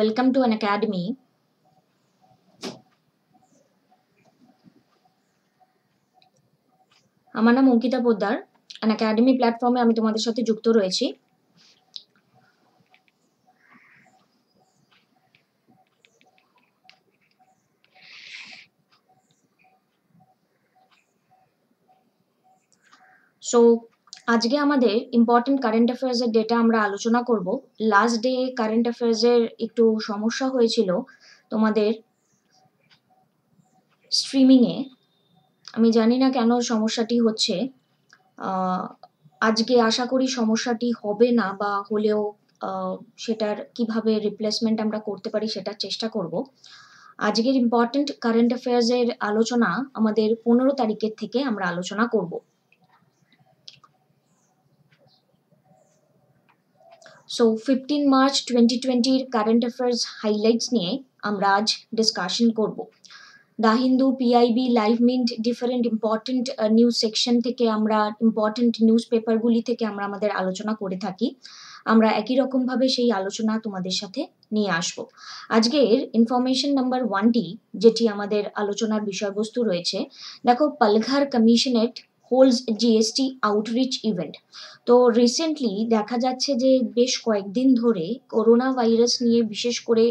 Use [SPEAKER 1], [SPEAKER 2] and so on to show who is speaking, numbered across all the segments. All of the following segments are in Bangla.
[SPEAKER 1] Welcome to an academy. আমার নাম অঙ্কিতা পোদ্দার অ্যান একাডেমি প্ল্যাটফর্মে আমি তোমাদের সাথে যুক্ত রয়েছি সো আজকে আমাদের ইম্পর্টেন্ট কারেন্ট অ্যাফেয়ার্সের ডেটা আমরা আলোচনা করব লাস্ট ডে কারেন্ট অ্যাফেয়ার্সের একটু সমস্যা হয়েছিল তোমাদের স্ট্রিমিংয়ে আমি জানি না কেন সমস্যাটি হচ্ছে আজকে আশা করি সমস্যাটি হবে না বা হলেও সেটার কিভাবে রিপ্লেসমেন্ট আমরা করতে পারি সেটার চেষ্টা করব আজকের ইম্পর্টেন্ট কারেন্ট অ্যাফেয়ার্সের আলোচনা আমাদের পনেরো তারিখের থেকে আমরা আলোচনা করবো সো ফিফটিন মার্চ টোয়েন্টি টোয়েন্টির কারেন্ট অ্যাফেয়ার্স হাইলাইটস নিয়ে আমরা আজ ডিসকাশন করব the Hindu PIB live Mint different important news section থেকে আমরা ইম্পর্টেন্ট নিউজ পেপারগুলি থেকে আমরা আমাদের আলোচনা করে থাকি আমরা একই রকমভাবে সেই আলোচনা তোমাদের সাথে নিয়ে আসব আজকের ইনফরমেশন নাম্বার ওয়ানটি যেটি আমাদের আলোচনার বিষয়বস্তু রয়েছে দেখো Palghar commissionerate holds GST outreach event তো রিসেন্টলি দেখা যাচ্ছে যে বেশ কয়েকদিন ধরে করোনা ভাইরাস নিয়ে বিশেষ করে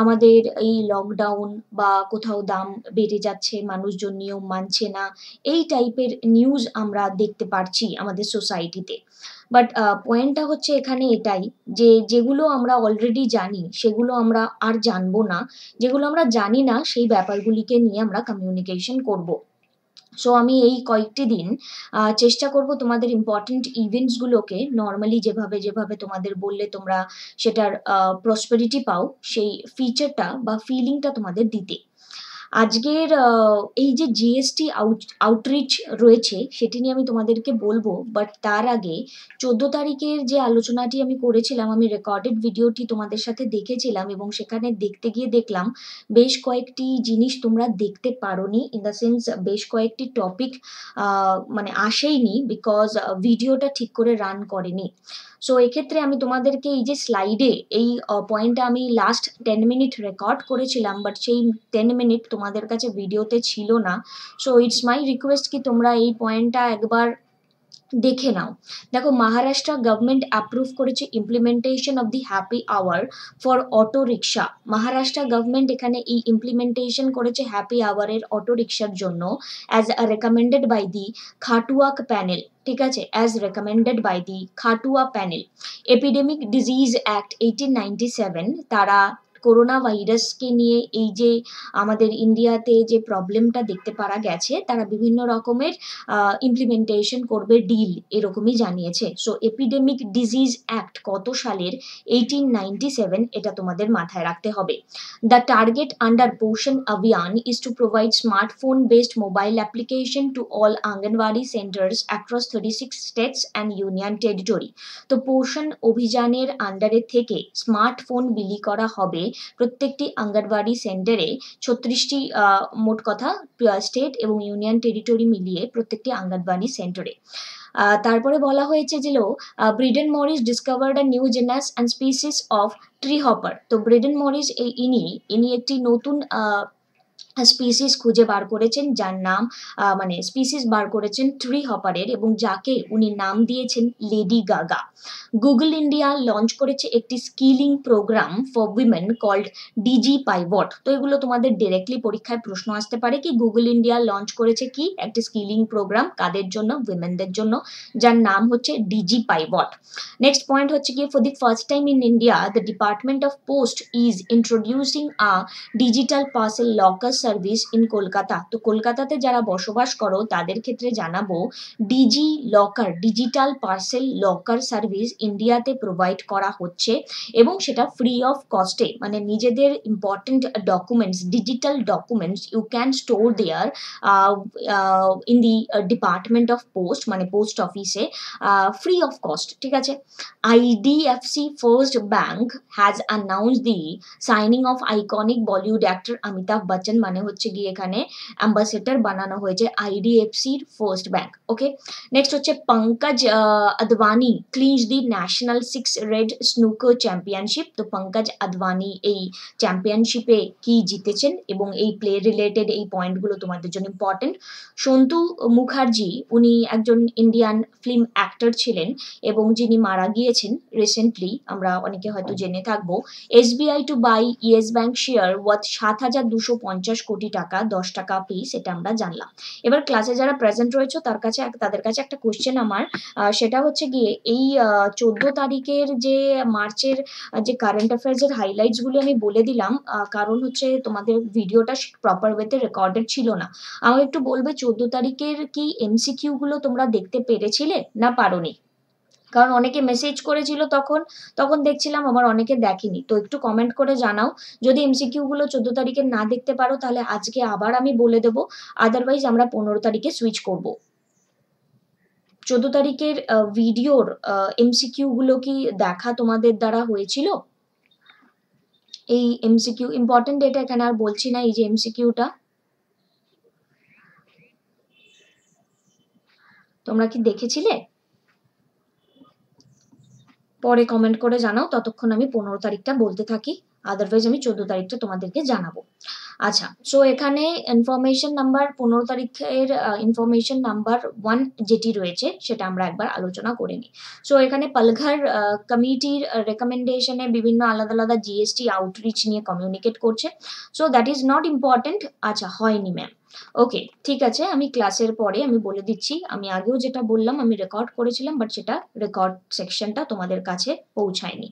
[SPEAKER 1] আমাদের এই লকডাউন বা কোথাও দাম বেড়ে যাচ্ছে মানুষজন নিয়ম মানছে না এই টাইপের নিউজ আমরা দেখতে পারছি আমাদের সোসাইটিতে বাট পয়েন্টটা হচ্ছে এখানে এটাই যে যেগুলো আমরা অলরেডি জানি সেগুলো আমরা আর জানবো না যেগুলো আমরা জানি না সেই ব্যাপারগুলিকে নিয়ে আমরা কমিউনিকেশন করবো সো আমি এই কয়েকটি দিন চেষ্টা করব তোমাদের ইম্পর্টেন্ট ইভেন্টসগুলোকে নর্মালি যেভাবে যেভাবে তোমাদের বললে তোমরা সেটার প্রসপেরিটি পাও সেই ফিচারটা বা ফিলিংটা তোমাদের দিতে আজকের এই যে জিএসটি আউট আউটরিচ রয়েছে সেটি নিয়ে আমি তোমাদেরকে বলবো বাট তার আগে চোদ্দ তারিখের যে আলোচনাটি আমি করেছিলাম আমি রেকর্ডেড ভিডিওটি তোমাদের সাথে দেখেছিলাম এবং সেখানে দেখতে গিয়ে দেখলাম বেশ কয়েকটি জিনিস তোমরা দেখতে পারোনি ইন দ্য সেন্স বেশ কয়েকটি টপিক মানে আসেইনি বিকজ ভিডিওটা ঠিক করে রান করেনি সো এক্ষেত্রে আমি তোমাদেরকে এই যে স্লাইডে এই পয়েন্টটা আমি লাস্ট টেন মিনিট রেকর্ড করেছিলাম বাট সেই টেন মিনিট তোমাদের কাছে ভিডিওতে ছিল না সো ইটস মাই রিকোয়েস্ট কি তোমরা এই পয়েন্টটা একবার দেখে নাও দেখো মহারাষ্ট্র গভর্নমেন্ট অ্যাপ্রুভ করেছে implementation of the happy hour for auto rickshaw Maharashtra government এখানে এই ইমপ্লিমেন্টেশন করেছে হ্যাপি আওয়ারের অটো রিক্সার জন্য অ্যাজ রেকমেন্ডেড বাই দি খাটুয়াক প্যানেল ঠিক আছে as recommended by the Khatua panel epidemic disease act eighteen ninety seven তারা করোনা ভাইরাসকে নিয়ে এই যে আমাদের ইন্ডিয়াতে যে প্রবলেমটা দেখতে পারা গেছে তারা বিভিন্ন রকমের ইমপ্লিমেন্টেশন করবে ডিল এরকমই জানিয়েছে সো এপিডেমিক ডিজিজ অ্যাক্ট কত সালের এইটিন নাইনটি সেভেন এটা তোমাদের মাথায় রাখতে হবে the target under Poshan Abhiyan is to provide smartphone based mobile application to all anganwadi centres across thirty six states and union territory তো পোষণ অভিযানের আন্ডারে থেকে স্মার্টফোন বিলি করা হবে প্রত্যেকটি আঙ্গনবাড়ি সেন্টারে ছত্রিশটি মোট কথা স্টেট এবং ইউনিয়ন টেরিটরি মিলিয়ে প্রত্যেকটি আঙ্গনবাড়ি সেন্টারে তারপরে বলা হয়েছে যে Brendan Morris discovered a new genus and species of treehopper তো ব্রিডেন মরিস ইনি ইনি একটি নতুন স্পিসিস খুঁজে বার করেছেন যার নাম মানে স্পিসিস বার করেছেন ট্রি হপারের এবং যাকে উনি নাম দিয়েছেন Lady Gaga Google India launch করেছে একটি skilling programme for women called DigiPivot তো এগুলো তোমাদের ডিরেক্টলি পরীক্ষায় প্রশ্ন আসতে পারে কি গুগল ইন্ডিয়া লঞ্চ করেছে কি একটি স্কিলিং প্রোগ্রাম কাদের জন্য উইমেনদের জন্য যার নাম হচ্ছে ডিজি পাইভট নেক্সট পয়েন্ট হচ্ছে কি for the first time in India the department of post is introducing a digital parcel locker service in Kolkata তো কলকাতাতে যারা বসবাস করো তাদের ক্ষেত্রে জানাবো DigiLocker digital parcel locker service ইন্ডিয়াতে প্রোভাইড করা হচ্ছে এবং সেটা ফ্রি অফ কস্টে মানে নিজেদের important documents digital documents you can store there in the department of post মানে পোস্ট অফিসে ফ্রি অফ কস্ট ঠিক আছে IDFC first bank has announce the signing of iconic Bollywood actor Amitabh Bachchan মানে মানে হচ্ছে গিয়ে এখানে অ্যাম্বাসেডর বানানো হয়েছে আইডিএফসির ফার্স্ট ব্যাংক ওকে নেক্সট হচ্ছে Pankaj Advani clinch the national six red snooker championship তো পঙ্কজ আদবানি এই চ্যাম্পিয়নশিপে কি জিতেছেন এবং এই প্লে রিলেটেড এই পয়েন্টগুলো তোমাদের জন্য ইম্পর্টেন্ট সন্তু মুখার্জি উনি একজন ইন্ডিয়ান ফিল্ম অ্যাক্টর ছিলেন এবং যিনি মারা গিয়েছেন রিসেন্টলি আমরা অনেকে হয়তো জেনে থাকবো SBI to buy yes bank share ওয়াত সাত হাজার দুশো পঞ্চাশ পঞ্চাশ কোটি টাকা দশ টাকা পিস এটা আমরা জানলাম এবার ক্লাসে যারা প্রেজেন্ট রয়েছে তার কাছে তাদের কাছে একটা কোশ্চেন আমার সেটা হচ্ছে গিয়ে এই চোদ্দ তারিখের যে মার্চের যে কারেন্ট অ্যাফেয়ার্সের হাইলাইটসগুলি আমি বলে দিলাম কারণ হচ্ছে তোমাদের ভিডিওটা প্রপার ওয়েতে রেকর্ডেড ছিল না আমাকে একটু বলবে চোদ্দ তারিখের কি এমসিকিউগুলো তোমরা দেখতে পেরেছিলে না পারোনি কারণ অনেকে মেসেজ করেছিল তখন তখন দেখছিলাম আমার অনেকে দেখেনি তো একটু কমেন্ট করে জানাও যদি এমসিকিউগুলো চোদ্দো তারিখে না দেখতে পারো তাহলে আজকে আবার আমি বলে দেবো আদারওয়াইজ আমরা পনেরো তারিখে সুইচ করবো চোদ্দ তারিখের ভিডিওর এমসিকিউ গুলো কি দেখা তোমাদের দ্বারা হয়েছিল এই এমসিকিউ ইম্পর্টেন্ট এটা এখানে আর বলছি না এই যে এমসিকিউটা তোমরা কি দেখেছিলে পরে কমেন্ট করে জানাও ততক্ষণ আমি পনেরো তারিখটা বলতে থাকি আদারওয়াইজ আমি চোদ্দ তারিখটা তোমাদেরকে জানাবো আচ্ছা সো এখানে ইনফরমেশন নাম্বার পনেরো তারিখের ইনফরমেশন নাম্বার ওয়ান যেটি রয়েছে সেটা আমরা একবার আলোচনা করে নিই সো এখানে পালঘর কমিটির রেকমেন্ডেশনে বিভিন্ন আলাদা আলাদা জিএসটি আউটরিচ নিয়ে কমিউনিকেট করছে so that is not important আচ্ছা হয়নি ম্যাম ওকে ঠিক আছে আমি ক্লাসের পরে আমি বলে দিচ্ছি আমি আগেও যেটা বললাম আমি রেকর্ড করেছিলাম বাট সেটা রেকর্ড সেকশনটা তোমাদের কাছে পৌঁছায়নি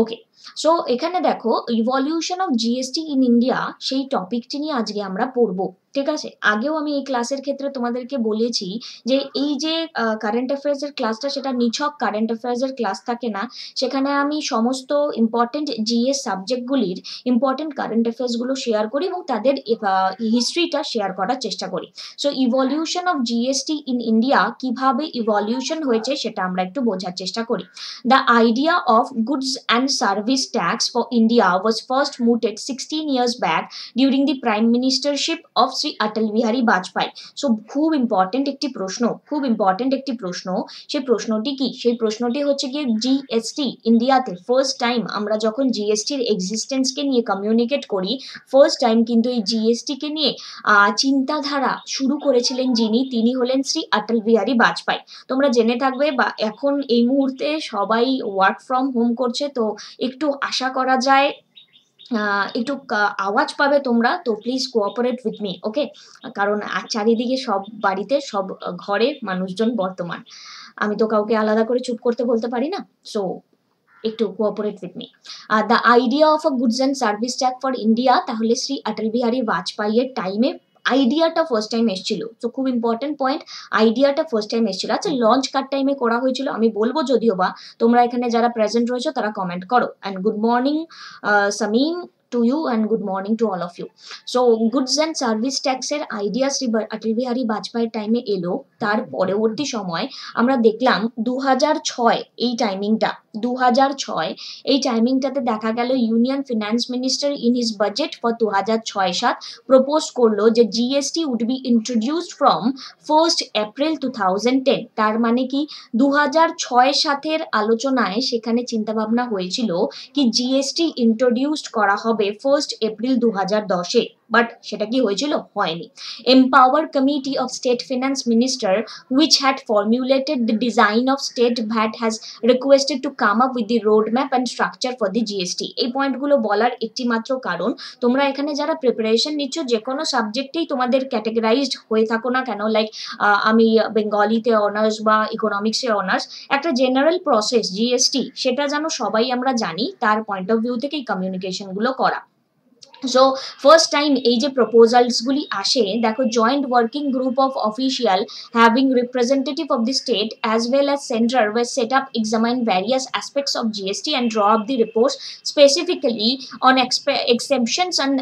[SPEAKER 1] ওকে সো এখানে দেখো evolution of GST in India সেই টপিকটি নিয়ে আজকে আমরা পড়বো ঠিক আছে আগেও আমি এই ক্লাসের ক্ষেত্রে তোমাদেরকে বলেছি যে এই যে কারেন্ট অ্যাফেয়ার্সের ক্লাসটা সেটা নিছক কারেন্ট অ্যাফেয়ার্সের ক্লাস থাকে না সেখানে আমি সমস্ত ইম্পর্টেন্ট জিএস সাবজেক্টগুলির ইম্পর্টেন্ট কারেন্ট অ্যাফেয়ার্সগুলো শেয়ার করি এবং তাদের হিস্ট্রিটা শেয়ার করার চেষ্টা করি so evolution of GST in India কিভাবে ইভলিউশন হয়েছে সেটা আমরা একটু বোঝার চেষ্টা করি the idea of goods and service tax for India was first mooted sixteen years back during the prime ministership of Shri Atal Bihari Vajpayee so খুব ইম্পর্টেন্ট একটি প্রশ্ন খুব ইম্পর্টেন্ট একটি প্রশ্ন সেই প্রশ্নটি কি সেই প্রশ্নটি হচ্ছে গিয়ে জিএসটি ইন্ডিয়াতে ফার্স্ট টাইম আমরা যখন জিএসটির এক্সিস্টেন্সকে নিয়ে কমিউনিকেট করি ফার্স্ট টাইম কিন্তু এই জিএসটিকে নিয়ে চিন্তাধারা শুরু করেছিলেন যিনি তিনি হলেন শ্রী অটল বিহারী বাজপেয়ী তোমরা জেনে থাকবে বা এখন এই মুহূর্তে সবাই ওয়ার্ক ফ্রম হোম করছে তো একটু আশা করা যায় একটু আওয়াজ পাবে তোমরা তো please cooperate with me okay কারণ চারিদিকে সব বাড়িতে সব ঘরে মানুষজন বর্তমান আমি তো কাউকে আলাদা করে চুপ করতে বলতে পারি না সো একটু cooperate with me the idea of a goods and service tax for India তাহলে শ্রী অটল বিহারী বাজপেয়ীর টাইমে আইডিয়াটা ফার্স্ট টাইম এসেছিল তো খুব ইম্পর্টেন্ট পয়েন্ট আইডিয়াটা ফার্স্ট টাইম এসেছিল আচ্ছা লঞ্চ কার টাইমে করা হয়েছিল আমি বলবো যদিও বা তোমরা এখানে যারা প্রেজেন্ট রয়েছো তারা কমেন্ট করো and good morning Samim to you and good morning to all of you so goods and service ট্যাক্সের আইডিয়া শ্রী অটল বিহারী বাজপেয়ীর টাইমে এলো তার পরবর্তী সময় আমরা দেখলাম দু ছয় এই টাইমিংটা দু ছয় এই টাইমিংটাতে দেখা গেল union finance minister in his budget for দু হাজার ছয় সাত প্রপোজ করলো যে GST would be introduced from first April two thousand ten তার মানে কি দু হাজার ছয় সাতের আলোচনায় সেখানে চিন্তাভাবনা হয়েছিল কি জিএসটি ইন্ট্রোডিউসড করা হবে બે ફર્સ્ટ એપ્રિલ દુ হাজার দশে বাট সেটা কি হয়েছিল হয়নি empower committee of state finance minister which had formulated the design of state VAT has requested to come up with the road map and structure for the GST এই পয়েন্টগুলো বলার একটি মাত্র কারণ তোমরা এখানে যারা প্রিপারেশন নিচ্ছ যে কোনো সাবজেক্টেই তোমাদের ক্যাটেগরাইজড হয়ে থাকো না কেন লাইক আমি বেঙ্গলিতে অনার্স বা ইকোনমিক্সে অনার্স একটা জেনারেল প্রসেস জিএসটি সেটা যেন সবাই আমরা জানি তার পয়েন্ট অফ ভিউ থেকেই কমিউনিকেশনগুলো করা সো ফার্স্ট টাইম এই যে প্রপোজালসগুলি আসে দেখো joint working group of official having representative of the state as well as centre were set up examine various aspects of GST and draw up the reports specifically on exceptions and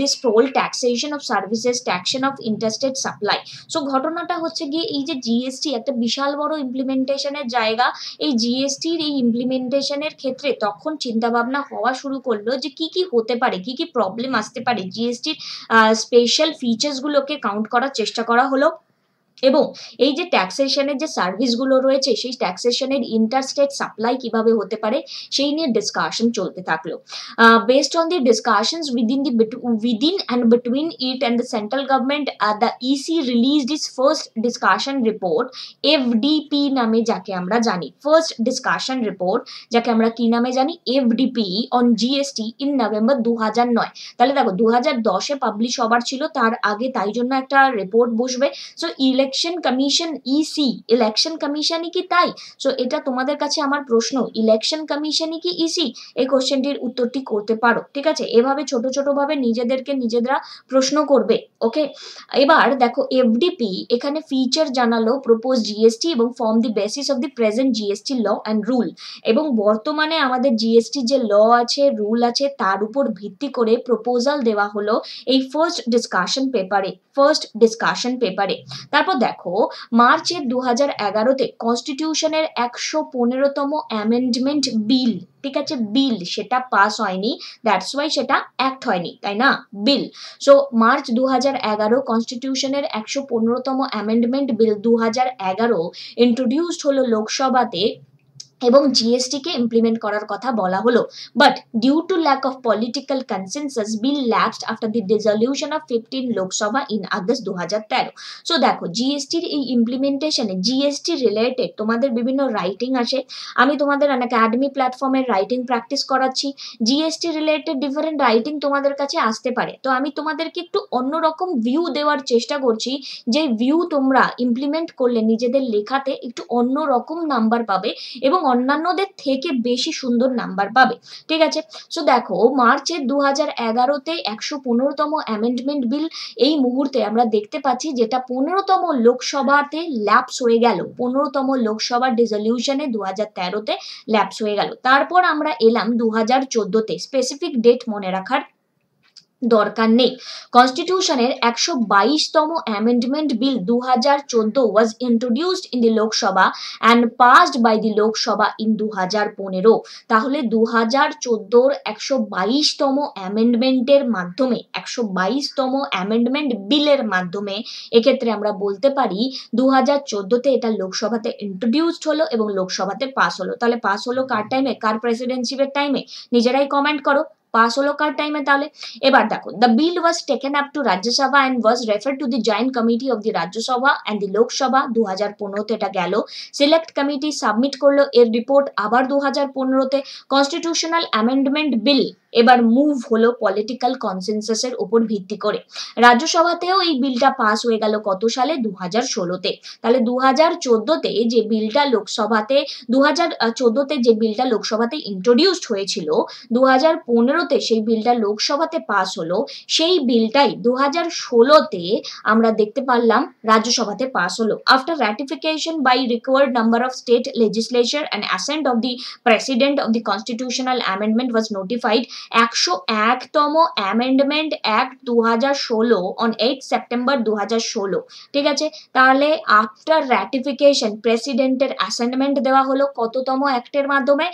[SPEAKER 1] this role taxation of services taxation of interstate supply so ঘটনাটা হচ্ছে গিয়ে এই যে জিএসটি একটা বিশাল বড় ইমপ্লিমেন্টেশনের জায়গা এই জিএসটির এই ইমপ্লিমেন্টেশনের ক্ষেত্রে তখন চিন্তাভাবনা হওয়া শুরু করলো যে কি কি হতে পারে কি কি প্রবলেম আসতে পারে জিএসটির স্পেশাল ফিচার্সগুলোকে কাউন্ট করার চেষ্টা করা হলো এবং এই যে ট্যাক্সেশনের যে সার্ভিসগুলো রয়েছে সেই ট্যাক্সেশনের ইন্টারস্টেট সাপ্লাই কিভাবে হতে পারে সেই নিয়ে ডিসকাশন চলতে থাকলো based on the discussions within the within and between it and the central government a the EC released its first discussion report FDP নামে যাকে আমরা জানি ফার্স্ট ডিসকাশন রিপোর্ট যাকে আমরা কি নামে জানি FDP on GST in November 2009 তাহলে দেখো 2010 এ পাবলিশ হবার ছিল তার আগে তাইজন্য একটা রিপোর্ট বশবে সো ই ইলেকশন কমিশন ইসি ইলেকশন কমিশনই কি তাই সো এটা তোমাদের কাছে আমার প্রশ্ন ইলেকশন কমিশনই কি ইসি e এই কোশ্চেনটির উত্তরটি করতে পারো ঠিক আছে এভাবে ছোট ছোট ভাবে নিজেদেরকে নিজেরা প্রশ্ন করবে ওকে এবার দেখো এফডিপি এখানে ফিচার জানালো প্রপোজ জিএসটি এবং form the basis of the present GST law and rule এবং বর্তমানে আমাদের জিএসটি যে ল আছে রুল আছে তার উপর ভিত্তি করে প্রপোজাল দেওয়া হলো এই ফার্স্ট ডিসকাশন পেপারে ফার্স্ট ডিসকাশন পেপারে তারপর দেখো মার্চের দু হাজার এগারোতে কনস্টিটিউশনের একশো পনেরোতম অ্যামেন্ডমেন্ট বিল ঠিক আছে বিল সেটা পাস হয়নি দ্যাটস ওয়াই সেটা অ্যাক্ট হয়নি তাই না বিল সো মার্চ দু হাজার এগারো কনস্টিটিউশনের একশো পনেরোতম অ্যামেন্ডমেন্ট বিল দু হাজার এগারো ইন্ট্রোডিউসড হলো লোকসভাতে এবং জিএসটিকে ইমপ্লিমেন্ট করার কথা বলা হলো but due to lack of political consensus bill lapsed after the resolution of fifteen Lok Sabha in August দু হাজার তেরো সো দেখো জিএসটির এই ইমপ্লিমেন্টেশনে জিএসটি রিলেটেড তোমাদের বিভিন্ন রাইটিং আসে আমি তোমাদের অনেক অ্যাডমি প্ল্যাটফর্মের রাইটিং প্র্যাকটিস করাচ্ছি জিএসটি রিলেটেড ডিফারেন্ট রাইটিং তোমাদের কাছে আসতে পারে তো আমি তোমাদেরকে একটু অন্যরকম ভিউ দেওয়ার চেষ্টা করছি যে ভিউ তোমরা ইমপ্লিমেন্ট করলে নিজেদের লেখাতে একটু অন্য রকম নাম্বার পাবে এবং অন্যান্যদের থেকে বেশি সুন্দর নাম্বার পাবে ঠিক আছে সো দেখো মার্চের দু হাজার এগারোতে একশো পনেরোতম অ্যামেন্ডমেন্ট বিল এই মুহূর্তে আমরা দেখতে পাচ্ছি যেটা পনেরোতম লোকসভাতে ল্যাপস হয়ে গেল পনেরোতম লোকসভার ডিজলিউশনে দু হাজার তেরোতে ল্যাপস হয়ে গেল তারপর আমরা এলাম দু হাজার চোদ্দোতে স্পেসিফিক ডেট মনে রাখার দরকার নেই কনস্টিটিউশনের একশো বাইশতম অ্যামেন্ডমেন্ট বিল দু হাজার চোদ্দ was introduced in the Lok Sabha and passed by the Lok Sabha in দু হাজার পনেরো তাহলে দু হাজার চোদ্দোর একশো বাইশতম অ্যামেন্ডমেন্টের মাধ্যমে একশো বাইশতম অ্যামেন্ডমেন্ট বিলের মাধ্যমে এক্ষেত্রে আমরা বলতে পারি দু হাজার চোদ্দোতে এটা লোকসভাতে ইন্ট্রোডিউসড হলো এবং লোকসভাতে পাস হলো তাহলে পাস হলো কার টাইমে কার প্রেসিডেন্সিপের টাইমে নিজেরাই কমেন্ট করো পাস হলো কার টাইমে তাহলে এবার দেখো the bill was taken up to Rajya Sabha and was refer to the joint committee of the Rajya Sabha and the Lok Sabha দু হাজার পনেরোতে এটা গেল সিলেক্ট কমিটি সাবমিট করলো এর রিপোর্ট আবার দু হাজার পনেরোতে কনস্টিটিউশনাল অ্যামেন্ডমেন্ট বিল এবার মুভ হলো পলিটিক্যাল এর উপর ভিত্তি করে রাজ্যসভাতেও এই বিলটা পাস হয়ে গেল কত সালে দু হাজার ষোলোতে তাহলে দু হাজার চোদ্দোতে যে বিলটা লোকসভাতে দু হাজার চোদ্দোতে যে বিলটা লোকসভাতে ইন্ট্রোডিউসড হয়েছিল দু হাজার পনেরোতে সেই বিলটা লোকসভাতে পাস হলো সেই বিলটাই দু হাজার ষোলোতে আমরা দেখতে পারলাম রাজ্যসভাতে পাস হলো after ratification by required number of state legislature and assent of the president of the constitutional amendment was notified একশো একতম অ্যামেন্ডমেন্ট অ্যাক্ট দু হাজার ষোলো অন এইট সেপ্টেম্বর দু হাজার ষোলো ঠিক আছে তাহলে আফটার র্যাটিফিকেশন প্রেসিডেন্টের অ্যাসেন্ডমেন্ট দেওয়া হলো কততম অ্যাক্টের মাধ্যমে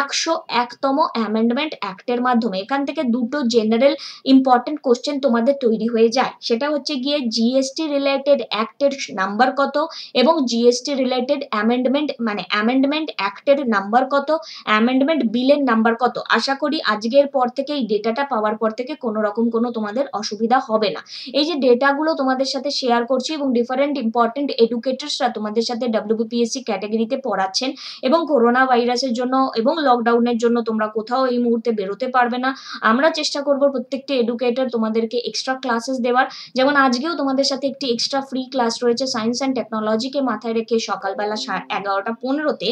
[SPEAKER 1] একশো একতম অ্যামেন্ডমেন্ট অ্যাক্টের মাধ্যমে এখান থেকে দুটো জেনারেল ইম্পর্টেন্ট কোশ্চেন তোমাদের তৈরি হয়ে যায় সেটা হচ্ছে গিয়ে জিএসটি রিলেটেড অ্যাক্টের নাম্বার কত এবং জিএসটি রিলেটেড অ্যামেন্ডমেন্ট মানে অ্যামেন্ডমেন্ট অ্যাক্টের নাম্বার কত অ্যামেন্ডমেন্ট বিলের নাম্বার কত আশা করি আজকের পর থেকে এই ডেটাটা পাওয়ার পর থেকে কোনো রকম কোনো তোমাদের অসুবিধা হবে না এই যে ডেটাগুলো তোমাদের সাথে শেয়ার করছি এবং ডিফারেন্ট ইম্পর্টেন্ট এডুকেটার্সরা তোমাদের সাথে ডাব্লিউবিপিএসসি ক্যাটাগরিতে পড়াচ্ছেন এবং করোনা ভাইরাসের জন্য এবং লকডাউনের জন্য তোমরা কোথাও এই মুহূর্তে বেরোতে পারবে না আমরা চেষ্টা করব প্রত্যেকটি এডুকেটর তোমাদেরকে এক্সট্রা ক্লাসেস দেওয়ার যেমন আজকেও তোমাদের সাথে একটি এক্সট্রা ফ্রি ক্লাস রয়েছে সায়েন্স অ্যান্ড টেকনোলজিকে মাথায় রেখে সকালবেলা এগারোটা পনেরোতে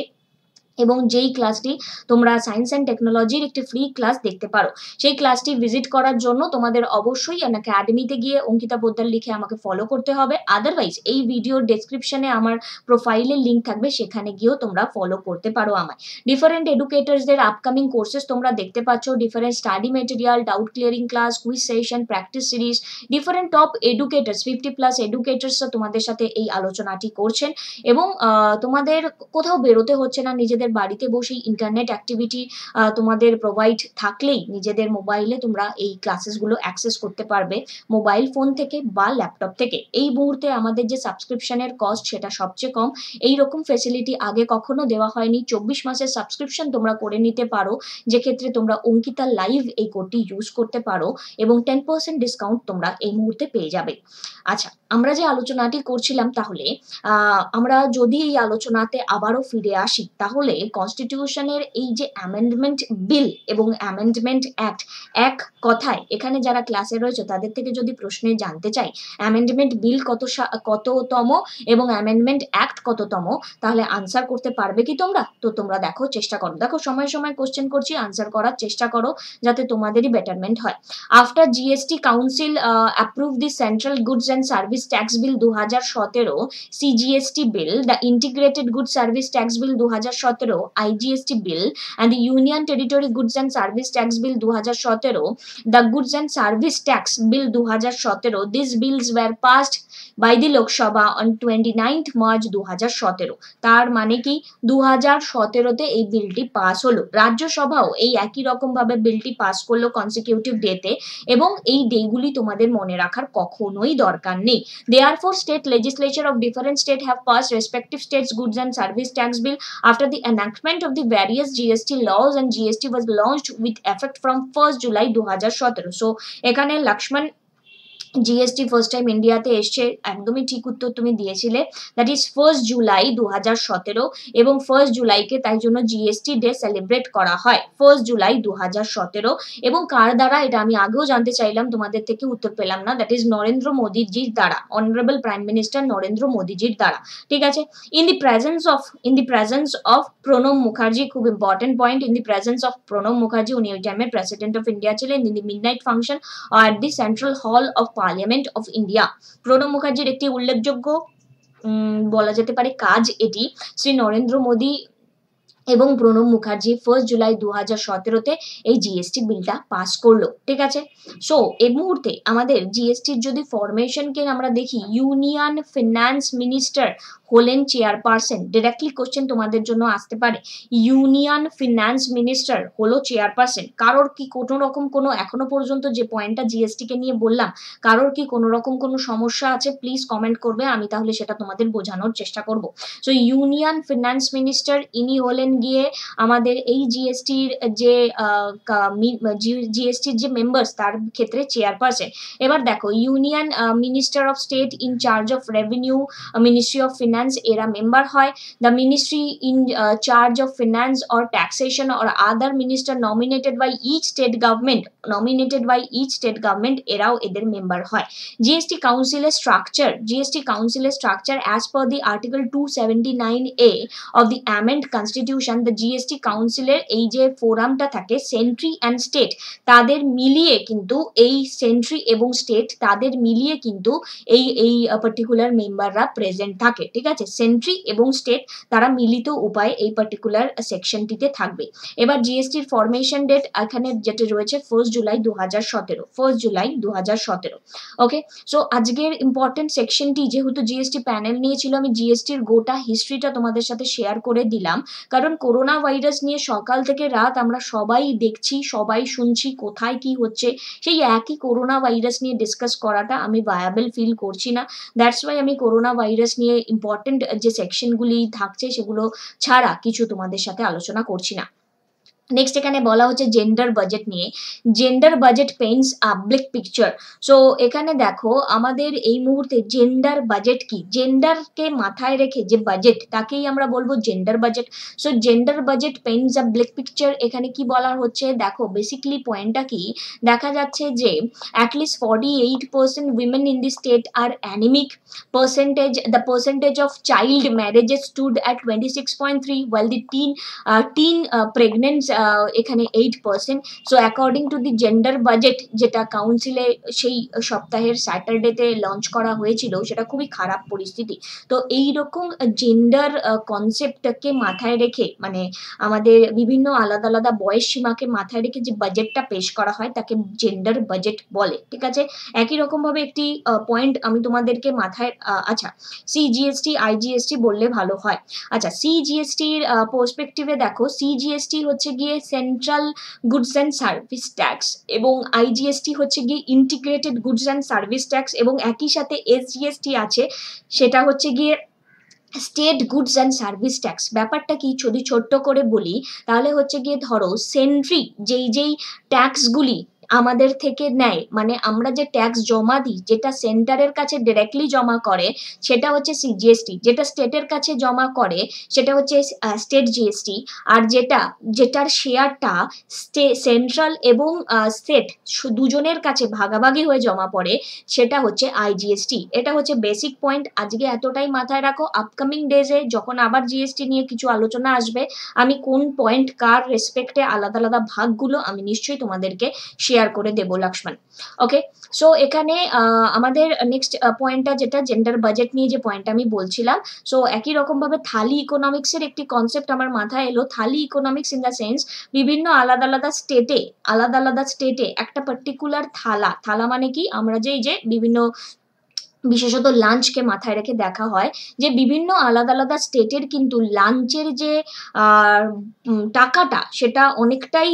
[SPEAKER 1] এবং যেই ক্লাসটি তোমরা সায়েন্স অ্যান্ড টেকনোলজির একটি ফ্রি ক্লাস দেখতে পারো সেই ক্লাসটি ভিজিট করার জন্য তোমাদের অবশ্যই অ্যাকাডেমিতে গিয়ে অঙ্কিতা পোদ্দার লিখে আমাকে ফলো করতে হবে আদারওয়াইজ এই ভিডিওর ডেসক্রিপশনে আমার প্রোফাইলের লিঙ্ক থাকবে সেখানে গিয়েও তোমরা ফলো করতে পারো আমায় ডিফারেন্ট এডুকেটার্সদের আপকামিং কোর্সেস তোমরা দেখতে পাচ্ছ different study material doubt clearing class quiz session practice series different top educators fifty plus এডুকেটার্সরা তোমাদের সাথে এই আলোচনাটি করছেন এবং তোমাদের কোথাও বেরোতে হচ্ছে না নিজেদের তোমাদের বাড়িতে বসেই ইন্টারনেট অ্যাক্টিভিটি তোমাদের প্রোভাইড থাকলেই নিজেদের মোবাইলে তোমরা এই ক্লাসেসগুলো অ্যাক্সেস করতে পারবে মোবাইল ফোন থেকে বা ল্যাপটপ থেকে এই মুহূর্তে আমাদের যে সাবস্ক্রিপশনের কস্ট সেটা সবচেয়ে কম এই রকম ফেসিলিটি আগে কখনো দেওয়া হয়নি চব্বিশ মাসের সাবস্ক্রিপশন তোমরা করে নিতে পারো যেক্ষেত্রে তোমরা অঙ্কিতা লাইভ এই কোডটি ইউজ করতে পারো এবং টেন পার্সেন্ট ডিসকাউন্ট তোমরা এই মুহূর্তে পেয়ে যাবে আচ্ছা আমরা যে আলোচনাটি করছিলাম তাহলে আমরা যদি এই আলোচনাতে আবারও ফিরে আসি তাহলে কনস্টিটিউশনের এই যে অ্যামেন্ডমেন্ট বিল এবং অ্যামেন্ডমেন্ট অ্যাক্ট এক কথায় এখানে যারা ক্লাসে রয়েছে তাদের থেকে যদি প্রশ্নে জানতে চাই অ্যামেন্ডমেন্ট বিল কত কততম এবং অ্যামেন্ডমেন্ট অ্যাক্ট কততম তাহলে আনসার করতে পারবে কি তোমরা তো তোমরা দেখো চেষ্টা করো দেখো সময় সময় কোশ্চেন করছি আনসার করার চেষ্টা করো যাতে তোমাদেরই বেটারমেন্ট হয় after GST council approve the central goods and service service tax bill দু হাজার সতেরো CGST bill the integrated good service tax bill দু হাজার সতেরো IGST bill and the union territory goods and service tax bill দু হাজার সতেরো the goods and service tax bill দু হাজার সতেরো this bills were passed by the Lok Sabha on twenty ninth March দু হাজার সতেরো তার মানে কি দু হাজার সতেরোতে এই বিলটি পাস হলো রাজ্যসভাও এই একই রকমভাবে বিলটি পাস করলো কনসিকিউটিভ ডেতে এবং এই ডেগুলি তোমাদের মনে রাখার কখনোই দরকার নেই Therefore, state legislature of different states have passed respective states' goods and service tax bill after the enactment of the various GST laws and GST was launched with effect from 1st July 2017. So, Ekane Lakshman. GST first time ইন্ডিয়াতে এসছে একদমই ঠিক উত্তর তুমি দিয়েছিলে দ্যাট ইজ ফার্স্ট জুলাই দু হাজার সতেরো এবং ফার্স্ট জুলাইকে তাই জন্য জিএসটি ডে সেলিব্রেট করা হয় ফার্স্ট জুলাই দু হাজার সতেরো এবং কার দ্বারা এটা আমি আগেও জানতে চাইলাম তোমাদের থেকে উত্তর পেলাম না দ্যাট ইজ নরেন্দ্র মোদীজির দ্বারা অনারেবল প্রাইম মিনিস্টার নরেন্দ্র মোদীজির দ্বারা ঠিক আছে in the presence of in the presence of Pranab Mukherjee খুব important point in the presence of Pranab Mukherjee উনি ওই টাইমে প্রেসিডেন্ট অফ ইন্ডিয়া ছিলেন in the midnight function at the central hall of parliament of India Pranab মুখার্জির একটি উল্লেখযোগ্য বলা যেতে পারে কাজ এটি শ্রী নরেন্দ্র মোদী এবং প্রণব মুখার্জি ফার্স্ট জুলাই দু হাজার সতেরোতে এই জিএসটি বিলটা পাস করলো ঠিক আছে সো এই মুহূর্তে আমাদের জিএসটির যদি ফরমেশনকে আমরা দেখি ইউনিয়ন ফিনান্স মিনিস্টার হলেন চেয়ারপারসন ডিরেক্টলি কোশ্চেন তোমাদের জন্য আসতে পারে ইউনিয়ন ফিনান্স মিনিস্টার হলো চেয়ারপারসন কারোর কি কোনো রকম কোনো এখনো পর্যন্ত যে পয়েন্টটা জিএসটিকে নিয়ে বললাম কারোর কি কোনো রকম কোনো সমস্যা আছে প্লিজ কমেন্ট করবে আমি তাহলে সেটা তোমাদের বোঝানোর চেষ্টা করব সো ইউনিয়ন ফিনান্স মিনিস্টার ইনি হলেন গিয়ে আমাদের এই জিএসটির যে জিএসটির যে মেম্বার্স তার ক্ষেত্রে চেয়ারপারসন এবার দেখো union minister of state in charge of revenue ministry of finance এরা মেম্বার হয় the ministry in charge of finance or taxation or other minister nominated by each state government nominated by each state government এরাও এদের মেম্বার হয় জিএসটি কাউন্সিলের স্ট্রাকচার জিএসটি কাউন্সিলের structure as per the article two seventy nine A of the amend constitution institution the GST কাউন্সিলের এই যে ফোরামটা থাকে সেন্ট্রি অ্যান্ড স্টেট তাদের মিলিয়ে কিন্তু এই সেন্ট্রি এবং স্টেট তাদের মিলিয়ে কিন্তু এই এই পার্টিকুলার মেম্বাররা প্রেজেন্ট থাকে ঠিক আছে সেন্ট্রি এবং স্টেট তারা মিলিত উপায়ে এই পার্টিকুলার সেকশনটিতে থাকবে এবার জিএসটির ফরমেশন ডেট এখানে যেটা রয়েছে ফার্স্ট জুলাই দু হাজার সতেরো ফার্স্ট জুলাই দু হাজার সতেরো ওকে সো আজকের ইম্পর্টেন্ট সেকশনটি যেহেতু জিএসটি প্যানেল নিয়েছিল আমি জিএসটির গোটা হিস্ট্রিটা তোমাদের সাথে শেয়ার করে দিলাম কারণ করোনা ভাইরাস নিয়ে সকাল থেকে রাত আমরা সবাই দেখছি সবাই শুনছি কোথায় কি হচ্ছে সেই একই করোনা ভাইরাস নিয়ে ডিসকাস করাটা আমি ভায়াবেল ফিল করছি না দ্যাটস ওয়াই আমি করোনা ভাইরাস নিয়ে ইম্পর্টেন্ট যে সেকশনগুলি থাকছে সেগুলো ছাড়া কিছু তোমাদের সাথে আলোচনা করছি না नेक्स्ट एखे बला हे जेंडार बजेट नहीं gender budget paints public picture so एखे देखो मुहूर्ते जेंडार बजेट की जेंडार के माथाय रेखे जो बजेट ताके gender budget so gender budget paints public picture एखे कि बला हे देखो बेसिकली पॉइंट कि देखा जाटलिस्ट forty eight percent women in the state are anaemic percentage the percentage of child marriages stood at twenty six point three well then teen pregnant এখানে eight percent so according to the gender budget যেটা কাউন্সিলে সেই সপ্তাহের স্যাটারডেতে লঞ্চ করা হয়েছিল সেটা খুবই খারাপ পরিস্থিতি তো এই রকম জেন্ডার কনসেপ্টকে মাথায় রেখে মানে আমাদের বিভিন্ন আলাদা আলাদা বয়স সীমাকে মাথায় রেখে যে বাজেটটা পেশ করা হয় তাকে জেন্ডার বাজেট বলে ঠিক আছে একই রকমভাবে একটি পয়েন্ট আমি তোমাদেরকে মাথায় আচ্ছা সিজিএসটি আইজিএসটি বললে ভালো হয় আচ্ছা সিজিএসটির পার্সপেক্টিভে দেখো সিজিএসটি হচ্ছে কি গিয়ে central goods and service tax এবং আইজিএসটি হচ্ছে গিয়ে integrated goods and service tax এবং একই সাথে এসজিএসটি আছে সেটা হচ্ছে গিয়ে state goods and service tax ব্যাপারটা কি যদি ছোট্ট করে বলি তাহলে হচ্ছে গিয়ে ধরো সেন্ট্রিক যেই যেই ট্যাক্সগুলি আমাদের থেকে নেয় মানে আমরা যে ট্যাক্স জমা দিই যেটা সেন্টারের কাছে ডিরেক্টলি জমা করে সেটা হচ্ছে সিজিএসটি যেটা স্টেটের কাছে জমা করে সেটা হচ্ছে স্টেট জিএসটি আর যেটা যেটার শেয়ারটা সেন্ট্রাল এবং স্টেট দুজনের কাছে ভাগাভাগি হয়ে জমা পড়ে সেটা হচ্ছে আইজিএসটি এটা হচ্ছে বেসিক পয়েন্ট আজকে এতটাই মাথায় রাখো আপকামিং ডেজে যখন আবার জিএসটি নিয়ে কিছু আলোচনা আসবে আমি কোন পয়েন্ট কার রেসপেক্টে আলাদা আলাদা ভাগগুলো আমি নিশ্চয়ই তোমাদেরকে শেয়ার শেয়ার করে দেব লক্ষ্মণ ওকে সো এখানে আমাদের নেক্সট পয়েন্টটা যেটা জেন্ডার বাজেট নিয়ে যে পয়েন্টটা আমি বলছিলাম সো একই রকমভাবে থালি ইকোনমিক্সের একটি কনসেপ্ট আমার মাথায় এলো thali economics in the sense বিভিন্ন আলাদা আলাদা স্টেটে আলাদা আলাদা স্টেটে একটা পার্টিকুলার থালা থালা মানে কি আমরা যেই যে বিভিন্ন বিশেষত লাঞ্চকে মাথায় রেখে দেখা হয় যে বিভিন্ন আলাদা আলাদা স্টেটের কিন্তু লাঞ্চের যে টাকাটা সেটা অনেকটাই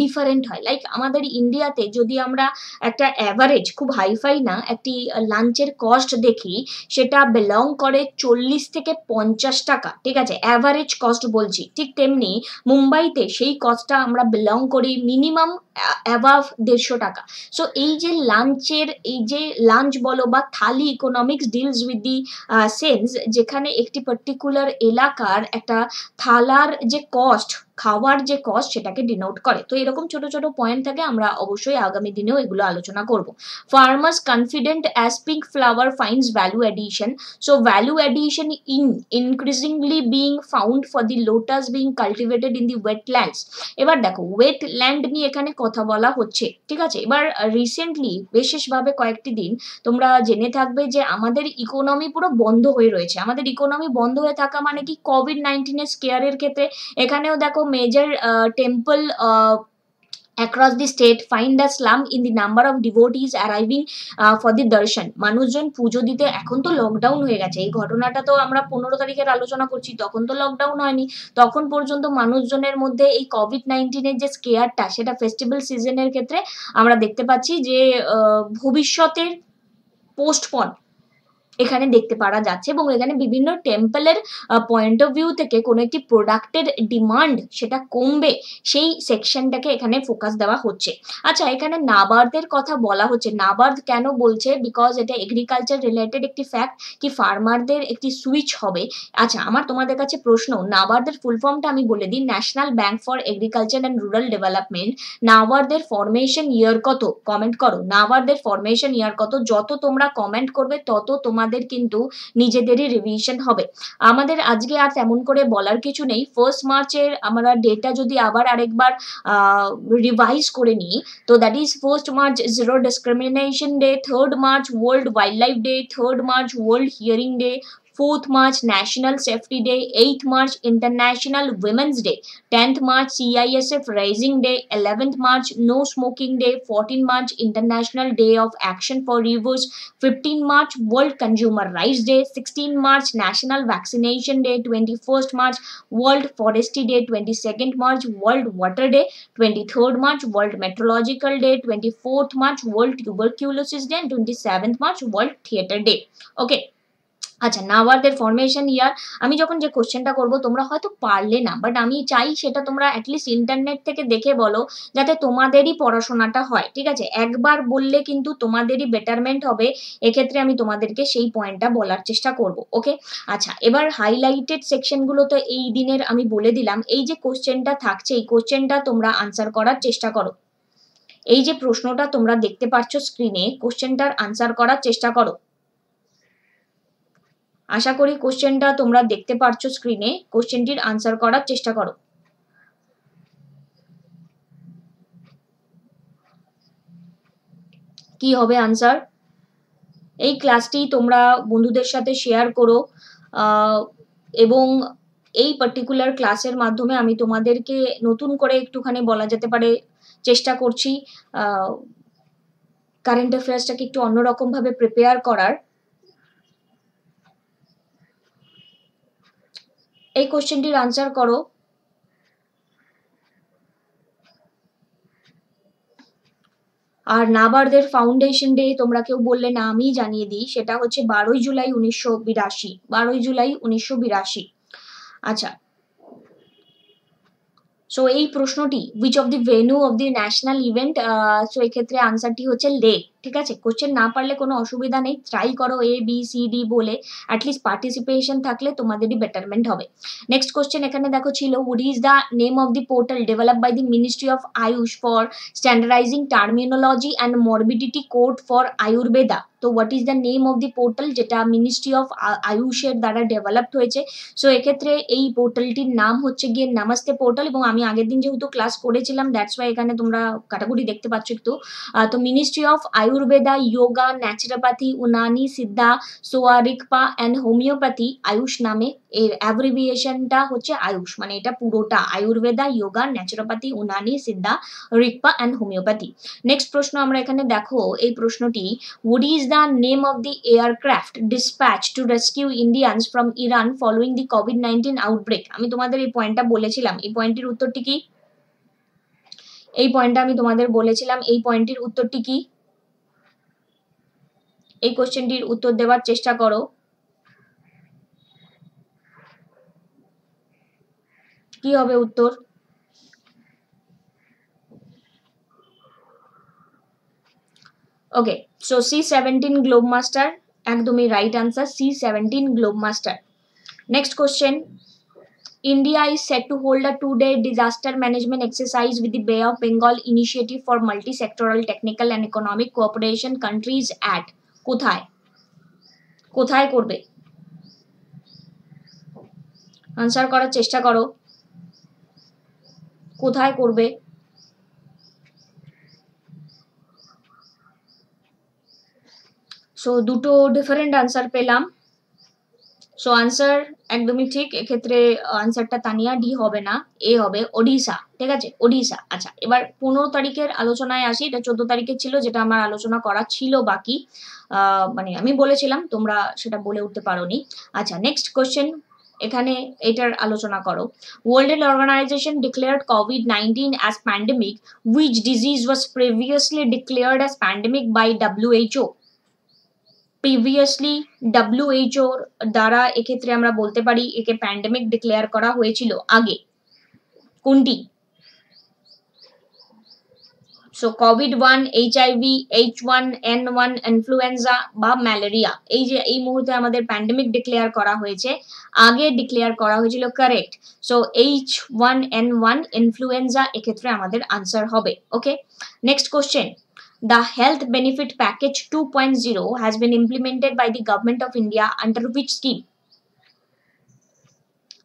[SPEAKER 1] ডিফারেন্ট হয় লাইক আমাদের ইন্ডিয়াতে যদি আমরা একটা অ্যাভারেজ খুব হাইফাই না একটি লাঞ্চের কস্ট দেখি সেটা বিলং করে চল্লিশ থেকে পঞ্চাশ টাকা ঠিক আছে অ্যাভারেজ কস্ট বলছি ঠিক তেমনি মুম্বাইতে সেই কস্টটা আমরা বিলং করি মিনিমাম অ্যাভাভ দেড়শো টাকা সো এই যে লাঞ্চের এই যে লাঞ্চ বলো বা thali economics deals with the sense যেখানে একটি পার্টিকুলার এলাকার একটা থালার যে কস্ট খাওয়ার যে কস্ট সেটাকে ডিনোট করে তো এরকম ছোট ছোট পয়েন্ট থাকে আমরা অবশ্যই আগামী দিনেও এগুলো আলোচনা করব farmers confident as pink flower finds value addition so value addition in increasingly being found for the lotus being cultivated in the lands এবার দেখো ওয়েটল্যান্ড নিয়ে এখানে কথা বলা হচ্ছে ঠিক আছে এবার রিসেন্টলি বিশেষভাবে কয়েকটি দিন তোমরা জেনে থাকবে যে আমাদের ইকোনমি পুরো বন্ধ হয়ে রয়েছে আমাদের ইকোনমি বন্ধ হয়ে থাকা মানে কি কোভিড নাইন্টিনের স্কেয়ারের ক্ষেত্রে এখানেও দেখো to major uh, temple uh, across the state find a slump in the number of devotees arriving uh, for the darshan মানুষজন পুজো দিতে এখন তো লকডাউন হয়ে গেছে এই ঘটনাটা তো আমরা পনেরো তারিখের আলোচনা করছি তখন তো লকডাউন হয়নি তখন পর্যন্ত মানুষজনের মধ্যে এই কোভিড নাইন্টিনের যে স্কেয়ারটা সেটা ফেস্টিভ্যাল সিজনের ক্ষেত্রে আমরা দেখতে পাচ্ছি যে ভবিষ্যতের পোস্টপন এখানে দেখতে পারা যাচ্ছে এবং এখানে বিভিন্ন টেম্পলের পয়েন্ট অফ ভিউ থেকে কোনো একটি প্রোডাক্টের ডিমান্ড সেটা কমবে সেই সেকশনটাকে এখানে ফোকাস দেওয়া হচ্ছে আচ্ছা এখানে নাবার্দের কথা বলা হচ্ছে নাবার্দ কেন বলছে বিকজ এটা এগ্রিকালচার রিলেটেড একটি ফ্যাক্ট কি ফার্মারদের একটি সুইচ হবে আচ্ছা আমার তোমাদের কাছে প্রশ্ন নাবার্দের ফুল ফর্মটা আমি বলে দিই national bank for agriculture and rural development নাবার্দের ফর্মেশন ইয়ার কত কমেন্ট করো নাবার্দের ফর্মেশন ইয়ার কত যত তোমরা কমেন্ট করবে তত তোমার আমাদের কিন্তু নিজেদেরই রিভিশন হবে আমাদের আজকে আর তেমন করে বলার কিছু নেই ফার্স্ট মার্চের আমরা ডেটা যদি আবার আরেকবার রিভাইজ করে নিই তো that is first March zero discrimination day third March world wild life day third March world hearing day 4th March National Safety Day, 8th March International Women's Day, 10th March CISF Rising Day, 11th March No Smoking Day, 14th March International Day of Action for Rivers, 15th March World Consumer Rights Day, 16th March National Vaccination Day, 21st March World Forestry Day, 22nd March World Water Day, 23rd March World Meteorological Day, 24th March World Tuberculosis Day, and 27th March World Theatre Day. Okay. আচ্ছা নাওয়ারদের দের ফরমেশন ইয়ার আমি যখন যে কোশ্চেনটা করব তোমরা হয়তো পারলে না বাট আমি চাই সেটা তোমরা অ্যাটলিস্ট ইন্টারনেট থেকে দেখে বলো যাতে তোমাদেরই পড়াশোনাটা হয় ঠিক আছে একবার বললে কিন্তু তোমাদেরই বেটারমেন্ট হবে এক্ষেত্রে আমি তোমাদেরকে সেই পয়েন্টটা বলার চেষ্টা করব ওকে আচ্ছা এবার হাইলাইটেড সেকশনগুলো তো এই দিনের আমি বলে দিলাম এই যে কোশ্চেনটা থাকছে এই কোশ্চেনটা তোমরা আনসার করার চেষ্টা করো এই যে প্রশ্নটা তোমরা দেখতে পাচ্ছ স্ক্রিনে কোশ্চেনটার আনসার করার চেষ্টা করো আশা করি কোশ্চেনটা তোমরা দেখতে পারছো স্ক্রিনে কোশ্চেনটির আনসার করার চেষ্টা করো কি হবে আনসার এই ক্লাসটি তোমরা বন্ধুদের সাথে শেয়ার করো এবং এই পার্টিকুলার ক্লাসের মাধ্যমে আমি তোমাদেরকে নতুন করে একটুখানি বলা যেতে পারে চেষ্টা করছি কারেন্ট অ্যাফেয়ার্সটাকে একটু অন্যরকমভাবে প্রিপেয়ার করার এই কোশ্চেনটির আনসার করো আর নাবারদের ফাউন্ডেশন ডে তোমরা কেউ বললে না আমি জানিয়ে দিই সেটা হচ্ছে বারোই জুলাই উনিশশো বিরাশি বারোই জুলাই উনিশশো বিরাশি আচ্ছা সো এই প্রশ্নটি which of the venue of the national event so এক্ষেত্রে আনসারটি হচ্ছে লেক ঠিক আছে কোশ্চেন না পারলে কোনো অসুবিধা নেই ট্রাই করো এ বি সি ডি বলে অ্যাটলিস্ট পার্টিসিপেশন থাকলে তোমাদেরই বেটারমেন্ট হবে নেক্সট কোশ্চেন এখানে দেখো ছিল what is the name of the portal develop by the ministry of AYUSH for standardising terminology and morbidity code for Ayurveda তো what is the name of the portal যেটা মিনিস্ট্রি অফ আয়ুষের দ্বারা ডেভেলপ হয়েছে সো এক্ষেত্রে এই পোর্টালটির নাম হচ্ছে গিয়ে নামাস্তে পোর্টাল এবং আমি আগের দিন যেহেতু ক্লাস করেছিলাম দ্যাটস ওয়াই এখানে তোমরা ক্যাটাগরি দেখতে পাচ্ছ একটু তো ministry of Ayush Ayurveda, Yoga, Naturopathy, Unani, Siddha, সোয়ারিকপা and homeopathy Ayush নামে এর অ্যাব্রিভিয়েশনটা হচ্ছে আয়ুষ মানে এটা পুরোটা Ayurveda yoga naturopathy উনানি Siddha রিকপা and homeopathy next প্রশ্ন আমরা এখানে দেখো এই প্রশ্নটি what is the name of the aircraft dispatch to rescue Indians from Iran following the Covid nineteen outbreak আমি তোমাদের এই পয়েন্টটা বলেছিলাম এই পয়েন্টটির উত্তরটি কি এই পয়েন্টটা আমি তোমাদের বলেছিলাম এই পয়েন্টটির উত্তরটি কি এই কোশ্চেনটির উত্তর দেওয়ার চেষ্টা করো কি হবে উত্তর okay so C17 Globemaster একদমই right answer C17 Globemaster next question India is set to hold a two day disaster management exercise with the Bay of Bengal initiative for multi sectoral technical and economic cooperation countries act কোথায় কোথায় করবে আনসার করার চেষ্টা করো কোথায় করবে সো দুটো ডিফারেন্ট আনসার পেলাম সো আনসার একদমই ঠিক এক্ষেত্রে আনসারটা তানিয়া ডি হবে না এ হবে ওডিশা ঠিক আছে ওডিশা আচ্ছা এবার পনেরো তারিখের আলোচনায় আসি এটা চোদ্দ তারিখে ছিল যেটা আমার আলোচনা করা ছিল বাকি মানে আমি বলেছিলাম তোমরা সেটা বলে উঠতে পারোনি আচ্ছা নেক্সট কোশ্চেন এখানে এটার আলোচনা করো World Health Organization declared COVID nineteen as pandemic which disease was previously declared as pandemic by WHO previously ডাব্লিউএইচওর দ্বারা এক্ষেত্রে আমরা বলতে পারি একে প্যান্ডেমিক ডিক্লেয়ার করা হয়েছিল আগে কোনটি so COVID one H I V H one N one influenza বা ম্যালেরিয়া এই যে এই মুহূর্তে আমাদের প্যান্ডেমিক ডিক্লেয়ার করা হয়েছে আগে ডিক্লেয়ার করা হয়েছিল correct so H one N one influenza এক্ষেত্রে আমাদের আনসার হবে okay next question The Health Benefit Package 2.0 has been implemented by the Government of India under which scheme?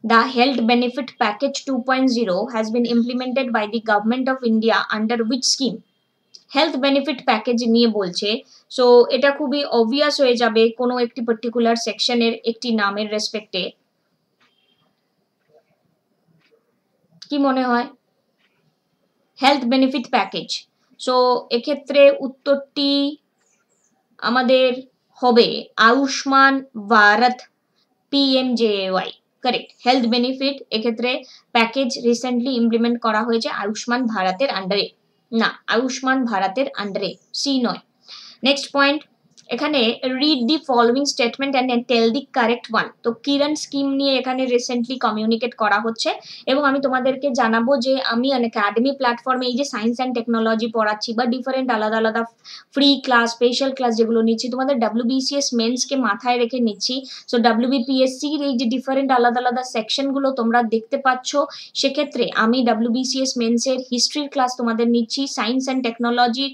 [SPEAKER 1] The Health Benefit Package 2.0 has been implemented by the Government of India under which scheme? Health benefit package নিয়ে বলছে সো এটা খুবই অবভিয়াস হয়ে যাবে কোনো একটি পার্টিকুলার সেকশনের একটি নামের রেসপেক্টে কি মনে হয় হেলথ বেনিফিট প্যাকেজ সো এক্ষেত্রে উত্তরটি আমাদের হবে Ayushman Bharat PMJAY correct health benefit এক্ষেত্রে প্যাকেজ রিসেন্টলি ইমপ্লিমেন্ট করা হয়েছে আয়ুষ্মান ভারতের আন্ডারে না আয়ুষ্মান ভারতের আন্ডারে সি নয় নেক্সট পয়েন্ট এখানে read the following statement and tell the correct one তো কিরণ স্কিম নিয়ে এখানে রিসেন্টলি কমিউনিকেট করা হচ্ছে এবং আমি তোমাদেরকে জানাবো যে আমি একাডেমি প্ল্যাটফর্মে এই যে সায়েন্স অ্যান্ড টেকনোলজি পড়াচ্ছি বা ডিফারেন্ট আলাদা আলাদা ফ্রি ক্লাস স্পেশাল ক্লাস যেগুলো নিচ্ছি তোমাদের বিসিএস মেন্সকে মাথায় রেখে নিচ্ছি সো ডাব্লিউ বিপিএসসির এই যে ডিফারেন্ট আলাদা আলাদা সেকশনগুলো তোমরা দেখতে পাচ্ছ সেক্ষেত্রে আমি ডাব্লিউ বিসিএস মেন্সের হিস্ট্রির ক্লাস তোমাদের নিচ্ছি সায়েন্স অ্যান্ড টেকনোলজির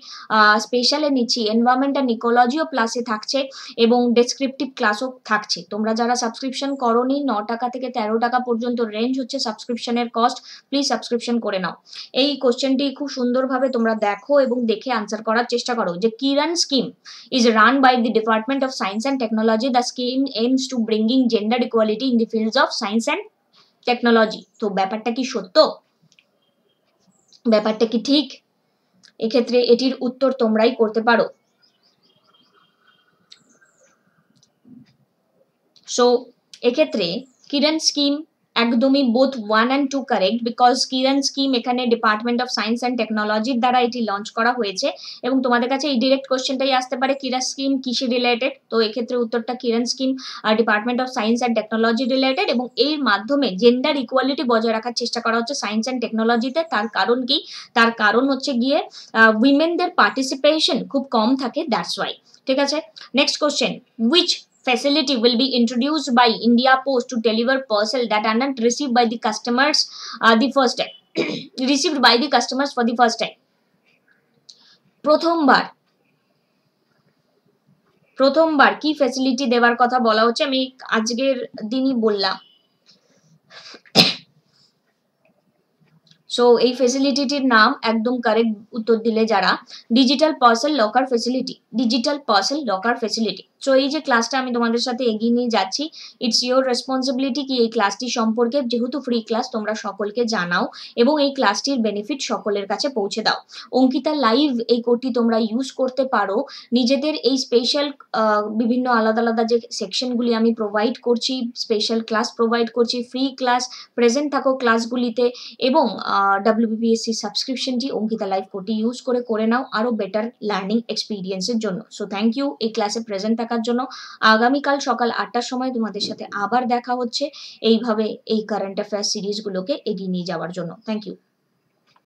[SPEAKER 1] স্পেশালে নিচ্ছি এনভায়রনমেন্ট অ্যান্ড ইকোলজিও ও প্লাস ক্লাসে থাকছে এবং ডেসক্রিপটিভ ক্লাসও থাকছে তোমরা যারা সাবস্ক্রিপশন করনি ন টাকা থেকে তেরো টাকা পর্যন্ত রেঞ্জ হচ্ছে সাবস্ক্রিপশনের কস্ট প্লিজ সাবস্ক্রিপশন করে নাও এই কোশ্চেনটি খুব সুন্দরভাবে তোমরা দেখো এবং দেখে আনসার করার চেষ্টা করো যে Kiran scheme is run by the department of science and technology the scheme aims to bringing gender equality in the fields of science and technology তো ব্যাপারটা কি সত্য ব্যাপারটা কি ঠিক এক্ষেত্রে এটির উত্তর তোমরাই করতে পারো সো এক্ষেত্রে কিরণ স্কিম একদমই both one and two correct because Kiran scheme এখানে ডিপার্টমেন্ট অফ সায়েন্স অ্যান্ড টেকনোলজির দ্বারা এটি লঞ্চ করা হয়েছে এবং তোমাদের কাছে এই ডিরেক্ট কোয়েশ্চেনটাই আসতে পারে কিরণ স্কিম কৃষি রিলেটেড তো এক্ষেত্রে উত্তরটা Kiran scheme department of science and technology related এবং এর মাধ্যমে জেন্ডার ইকুয়ালিটি বজায় রাখার চেষ্টা করা হচ্ছে সায়েন্স অ্যান্ড টেকনোলজিতে তার কারণ কি তার কারণ হচ্ছে গিয়ে উইমেনদের পার্টিসিপেশন খুব কম থাকে দ্যাটস ওয়াই ঠিক আছে next question which facility will be introduced by India Post to deliver parcel that are not received by the customers uh, the first time received by the customers for the first time প্রথমবার প্রথমবার কি ফ্যাসিলিটি দেওয়ার কথা বলা হচ্ছে আমি আজকের দিনই বললাম সো এই ফেসিলিটিটির নাম একদম কারেক্ট উত্তর দিলে যারা digital parcel locker facility digital parcel locker facility তো এই যে ক্লাসটা আমি তোমাদের সাথে এগিয়ে নিয়ে যাচ্ছি ইটস ইউর রেসপন্সিবিলিটি কি এই ক্লাসটি সম্পর্কে যেহেতু ফ্রি ক্লাস তোমরা সকলকে জানাও এবং এই ক্লাসটির বেনিফিট সকলের কাছে পৌঁছে দাও অঙ্কিতা লাইভ এই কোডটি তোমরা ইউজ করতে পারো নিজেদের এই স্পেশাল বিভিন্ন আলাদা আলাদা যে সেকশনগুলি আমি প্রোভাইড করছি স্পেশাল ক্লাস প্রোভাইড করছি ফ্রি ক্লাস প্রেজেন্ট থাকো ক্লাসগুলিতে এবং ডাব্লিউবিপিএসসি সাবস্ক্রিপশনটি অঙ্কিতা লাইভ কোডটি ইউজ করে করে নাও আরও বেটার লার্নিং এক্সপিরিয়েন্সের জন্য সো থ্যাংক ইউ এই ক্লাসে প্রেজেন্ট থাকার জন্য আগামীকাল সকাল আটটার সময় তোমাদের সাথে আবার দেখা হচ্ছে এইভাবে এই কারেন্ট অ্যাফেয়ার সিরিজগুলোকে এগিয়ে নিয়ে যাওয়ার জন্য থ্যাংক ইউ